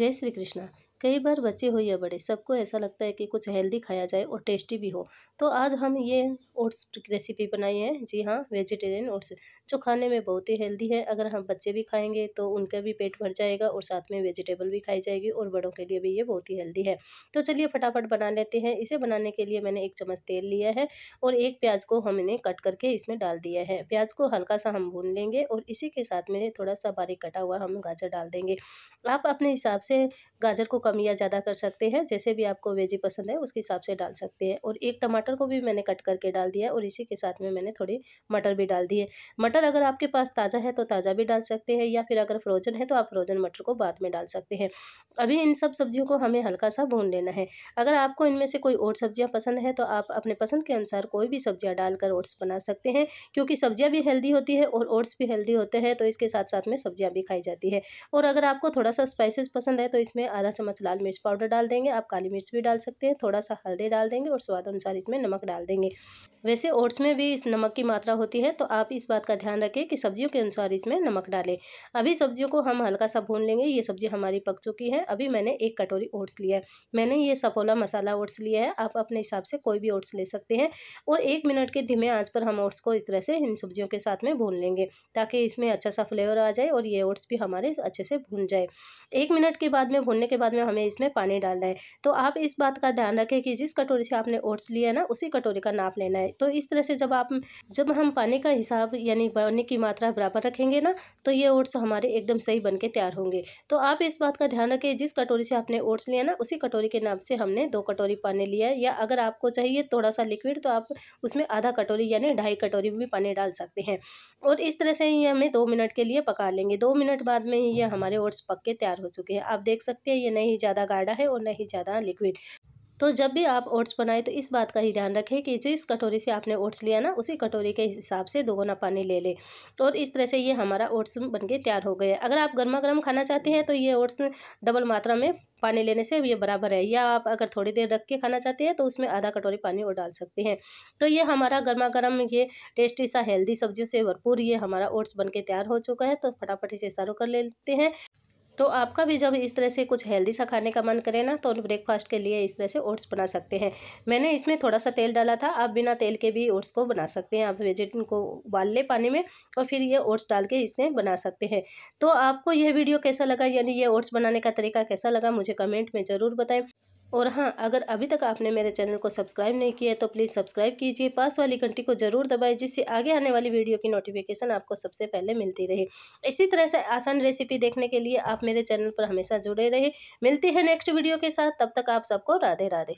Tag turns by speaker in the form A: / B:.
A: જય શ્રી કૃષ્ણ कई बार बच्चे हो या बड़े सबको ऐसा लगता है कि कुछ हेल्दी खाया जाए और टेस्टी भी हो तो आज हम ये ओट्स रेसिपी बनाई है जी हाँ वेजिटेरियन ओट्स जो खाने में बहुत ही हेल्दी है अगर हम बच्चे भी खाएंगे तो उनका भी पेट भर जाएगा और साथ में वेजिटेबल भी खाई जाएगी और बड़ों के लिए भी ये बहुत ही हेल्दी है तो चलिए फटाफट बना लेते हैं इसे बनाने के लिए मैंने एक चम्मच तेल लिया है और एक प्याज को हमने कट करके इसमें डाल दिया है प्याज को हल्का सा हम भून लेंगे और इसी के साथ में थोड़ा सा बारीक कटा हुआ हम गाजर डाल देंगे आप अपने हिसाब से गाजर को कम कम या ज़्यादा कर सकते हैं जैसे भी आपको वेजी पसंद है उसके हिसाब से डाल सकते हैं और एक टमाटर को भी मैंने कट करके डाल दिया और इसी के साथ में मैंने थोड़ी मटर भी डाल दिए मटर अगर आपके पास ताज़ा है तो ताज़ा भी डाल सकते हैं या फिर अगर फ्रोजन है तो आप फ्रोजन मटर को बाद में डाल सकते हैं अभी इन सब सब्जियों को हमें हल्का सा भून लेना है अगर आपको इनमें से कोई और सब्जियाँ पसंद है तो आप अपने पसंद के अनुसार कोई भी सब्जियाँ डालकर ओट्स बना सकते हैं क्योंकि सब्जियाँ भी हेल्दी होती है और ओट्स भी हेल्दी होते हैं तो इसके साथ साथ में सब्जियाँ भी खाई जाती है और अगर आपको थोड़ा सा स्पाइसेस पसंद है तो इसमें आधा चम्मच लाल मिर्च पाउडर डाल देंगे आप काली मिर्च भी डाल सकते हैं थोड़ा सा हल्दी डाल देंगे और स्वाद अनुसार इसमें नमक डाल देंगे वैसे ओट्स में भी इस नमक की मात्रा होती है तो आप इस बात का ध्यान रखें कि सब्जियों के अनुसार इसमें नमक डालें अभी सब्जियों को हम हल्का सा भून लेंगे ये सब्जी हमारी पक चुकी है अभी मैंने एक कटोरी ओट्स लिया है मैंने ये सफोला मसाला ओट्स लिया है आप अपने हिसाब से कोई भी ओट्स ले सकते हैं और एक मिनट के धीमे आँच पर हम ओट्स को इस तरह से इन सब्जियों के साथ में भून लेंगे ताकि इसमें अच्छा सा फ्लेवर आ जाए और ये ओट्स भी हमारे अच्छे से भून जाए एक मिनट के बाद में भूनने के बाद में जो हमें इसमें पानी डालना है तो आप इस बात का ध्यान रखें कि जिस कटोरी से आपने ओट्स लिया है ना उसी कटोरी का नाप लेना है तो इस तरह से जब आप जब हम पानी का हिसाब यानी पानी की मात्रा बराबर रखेंगे ना तो ये ओट्स हमारे एकदम सही बन के तैयार होंगे तो आप इस बात का ध्यान रखें जिस कटोरी से आपने ओट्स लिया ना उसी कटोरी के नाप से हमने दो कटोरी पानी लिया है या अगर आपको चाहिए थोड़ा सा लिक्विड तो आप उसमें आधा कटोरी यानी ढाई कटोरी भी पानी डाल सकते हैं और इस तरह से ही हमें दो मिनट के लिए पका लेंगे दो मिनट बाद में ही ये हमारे ओट्स पक के तैयार हो चुके हैं आप देख सकते हैं ये नहीं ज़्यादा गाढ़ा है और नहीं ज़्यादा लिक्विड तो जब भी आप ओट्स बनाएं तो इस बात का ही ध्यान रखें कि जिस कटोरी से आपने ओट्स लिया ना उसी कटोरी के हिसाब से दोगुना पानी ले लें और इस तरह से ये हमारा ओट्स बन के तैयार हो गया अगर आप गर्मा गर्म खाना चाहते हैं तो ये ओट्स डबल मात्रा में पानी लेने से ये बराबर है या आप अगर थोड़ी देर रख के खाना चाहते हैं तो उसमें आधा कटोरी पानी और डाल सकते हैं तो ये हमारा गर्मा गर्म ये टेस्टी सा हेल्दी सब्जियों से भरपूर ये हमारा ओट्स बन के तैयार हो चुका है तो फटाफट इसे सर्व कर लेते हैं तो आपका भी जब इस तरह से कुछ हेल्दी सा खाने का मन करे ना तो ब्रेकफास्ट के लिए इस तरह से ओट्स बना सकते हैं मैंने इसमें थोड़ा सा तेल डाला था आप बिना तेल के भी ओट्स को बना सकते हैं आप वेजिट को उबाल ले पानी में और फिर ये ओट्स डाल के इसमें बना सकते हैं तो आपको यह वीडियो कैसा लगा यानी ये ओट्स बनाने का तरीका कैसा लगा मुझे कमेंट में ज़रूर बताएं और हाँ अगर अभी तक आपने मेरे चैनल को सब्सक्राइब नहीं किया है तो प्लीज़ सब्सक्राइब कीजिए पास वाली घंटी को जरूर दबाएं जिससे आगे आने वाली वीडियो की नोटिफिकेशन आपको सबसे पहले मिलती रहे इसी तरह से आसान रेसिपी देखने के लिए आप मेरे चैनल पर हमेशा जुड़े रहे मिलते हैं नेक्स्ट वीडियो के साथ तब तक आप सबको राधे राधे